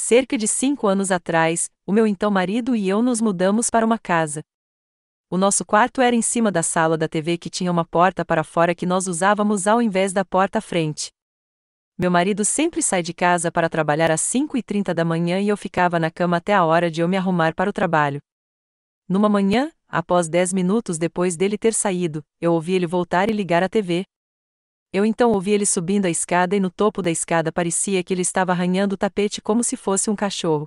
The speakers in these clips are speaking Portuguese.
Cerca de cinco anos atrás, o meu então marido e eu nos mudamos para uma casa. O nosso quarto era em cima da sala da TV que tinha uma porta para fora que nós usávamos ao invés da porta à frente. Meu marido sempre sai de casa para trabalhar às 5h30 da manhã e eu ficava na cama até a hora de eu me arrumar para o trabalho. Numa manhã, após 10 minutos depois dele ter saído, eu ouvi ele voltar e ligar a TV, eu então ouvi ele subindo a escada e no topo da escada parecia que ele estava arranhando o tapete como se fosse um cachorro.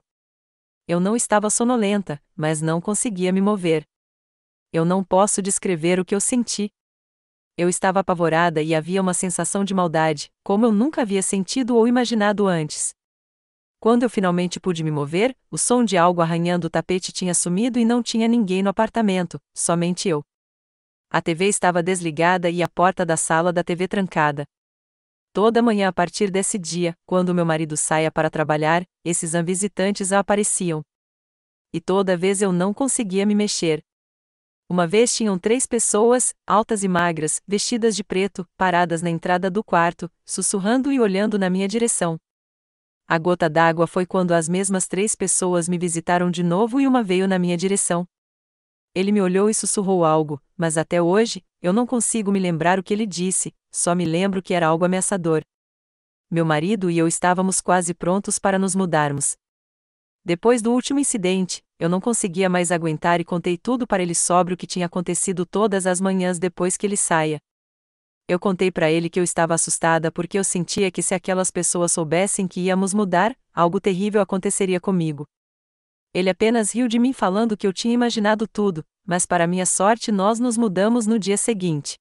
Eu não estava sonolenta, mas não conseguia me mover. Eu não posso descrever o que eu senti. Eu estava apavorada e havia uma sensação de maldade, como eu nunca havia sentido ou imaginado antes. Quando eu finalmente pude me mover, o som de algo arranhando o tapete tinha sumido e não tinha ninguém no apartamento, somente eu. A TV estava desligada e a porta da sala da TV trancada. Toda manhã a partir desse dia, quando meu marido saia para trabalhar, esses visitantes apareciam. E toda vez eu não conseguia me mexer. Uma vez tinham três pessoas, altas e magras, vestidas de preto, paradas na entrada do quarto, sussurrando e olhando na minha direção. A gota d'água foi quando as mesmas três pessoas me visitaram de novo e uma veio na minha direção. Ele me olhou e sussurrou algo, mas até hoje, eu não consigo me lembrar o que ele disse, só me lembro que era algo ameaçador. Meu marido e eu estávamos quase prontos para nos mudarmos. Depois do último incidente, eu não conseguia mais aguentar e contei tudo para ele sobre o que tinha acontecido todas as manhãs depois que ele saia. Eu contei para ele que eu estava assustada porque eu sentia que se aquelas pessoas soubessem que íamos mudar, algo terrível aconteceria comigo. Ele apenas riu de mim falando que eu tinha imaginado tudo, mas para minha sorte nós nos mudamos no dia seguinte.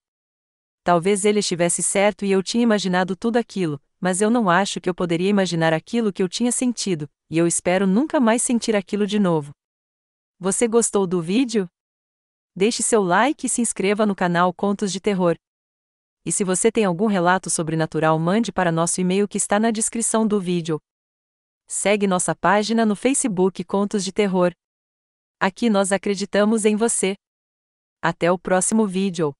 Talvez ele estivesse certo e eu tinha imaginado tudo aquilo, mas eu não acho que eu poderia imaginar aquilo que eu tinha sentido, e eu espero nunca mais sentir aquilo de novo. Você gostou do vídeo? Deixe seu like e se inscreva no canal Contos de Terror. E se você tem algum relato sobrenatural, mande para nosso e-mail que está na descrição do vídeo. Segue nossa página no Facebook Contos de Terror. Aqui nós acreditamos em você. Até o próximo vídeo.